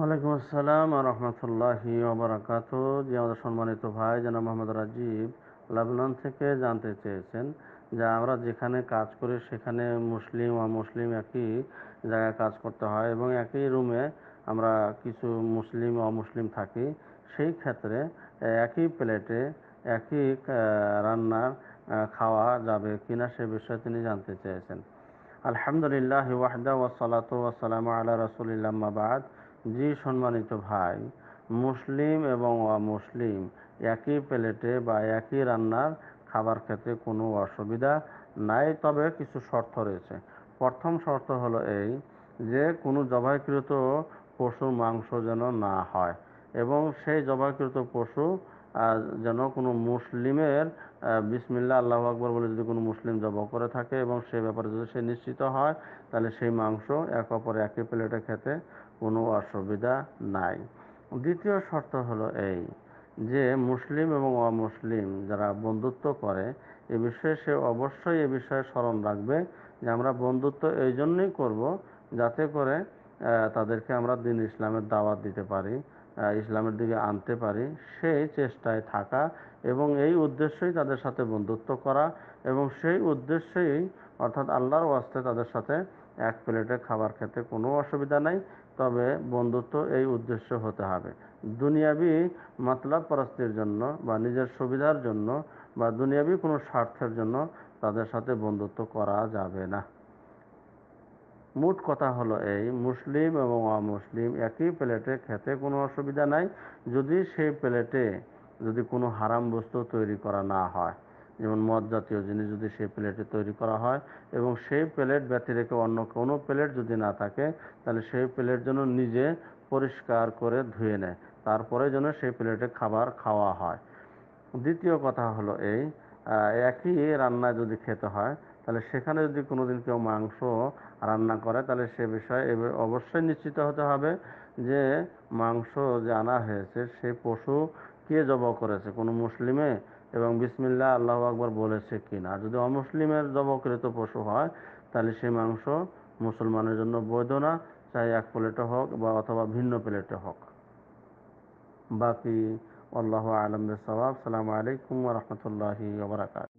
ওয়ালাইকুম আসসালাম রহমতুল্লাহি ওবরাকাত যে আমাদের সম্মানিত ভাই জানা মোহাম্মদ রাজীব লাবনান থেকে জানতে চেয়েছেন যে আমরা যেখানে কাজ করি সেখানে মুসলিম ও মুসলিম একই জায়গায় কাজ করতে হয় এবং একই রুমে আমরা কিছু মুসলিম ও মুসলিম থাকি সেই ক্ষেত্রে একই প্লেটে একই রান্নার খাওয়া যাবে কিনা সে বিষয়ে তিনি জানতে চেয়েছেন আলহামদুলিল্লাহ ওয়াহদা ওয়াসালাত ওয়াসালাম আল্লাহ রসুলিল্লাম্মাবাদ জি সম্মানিত ভাই মুসলিম এবং অমুসলিম একই প্লেটে বা একই রান্নার খাবার খেতে কোনো অসুবিধা নাই তবে কিছু শর্ত রয়েছে প্রথম শর্ত হলো এই যে কোনো জবাইকৃত পশুর মাংস যেন না হয় এবং সেই জবাইকৃত পশু যেন কোনো মুসলিমের বিসমিল্লা আল্লাহ আকবর বলে যদি কোনো মুসলিম জব করে থাকে এবং সে ব্যাপারে যদি সে নিশ্চিত হয় তাহলে সেই মাংস এক অপরে একই প্লেটে খেতে কোনো অসুবিধা নাই দ্বিতীয় শর্ত হলো এই যে মুসলিম এবং অমুসলিম যারা বন্ধুত্ব করে এ বিষয়ে সে অবশ্যই এ বিষয়ে স্মরণ রাখবে যে আমরা বন্ধুত্ব এই জন্যই করবো যাতে করে তাদেরকে আমরা দিন ইসলামের দাওয়াত দিতে পারি ইসলামের দিকে আনতে পারি সেই চেষ্টায় থাকা এবং এই উদ্দেশ্যেই তাদের সাথে বন্ধুত্ব করা এবং সেই উদ্দেশ্যেই অর্থাৎ আল্লাহর ওয়াস্তে তাদের সাথে এক প্লেটে খাবার খেতে কোনো অসুবিধা নাই তবে বন্ধুত্ব এই উদ্দেশ্য হতে হবে দুনিয়াবি মাতলাব পরাস্তির জন্য বা নিজের সুবিধার জন্য বা দুনিয়াবি কোনো স্বার্থের জন্য তাদের সাথে বন্ধুত্ব করা যাবে না মোট কথা হলো এই মুসলিম এবং অমুসলিম একই প্লেটে খেতে কোনো অসুবিধা নাই যদি সেই প্লেটে যদি কোনো হারাম বস্তু তৈরি করা না হয় যেমন মদ জাতীয় জিনিস যদি সেই প্লেটে তৈরি করা হয় এবং সেই প্লেট ব্যথি রেখে অন্য কোনো প্লেট যদি না থাকে তাহলে সেই প্লেট যেন নিজে পরিষ্কার করে ধুয়ে নেয় তারপরে যেন সেই প্লেটে খাবার খাওয়া হয় দ্বিতীয় কথা হলো এই একই রান্না যদি খেতে হয় তাহলে সেখানে যদি কোনোদিন কেউ মাংস রান্না করে তাহলে সে বিষয়ে অবশ্যই নিশ্চিত হতে হবে যে মাংস যে আনা হয়েছে সে পশু কে জব করেছে কোনো মুসলিমে এবং বিসমিল্লা আল্লাহ আকবর বলেছে কি না যদি অমুসলিমের জবকৃত পশু হয় তাহলে সে মাংস মুসলমানের জন্য বৈধ না চাই এক প্লেটে হোক বা অথবা ভিন্ন প্লেটে হোক বাকি আল্লাহ আলম সালাম আলাইকুম রহমতুল্লাহি ওবরাকাত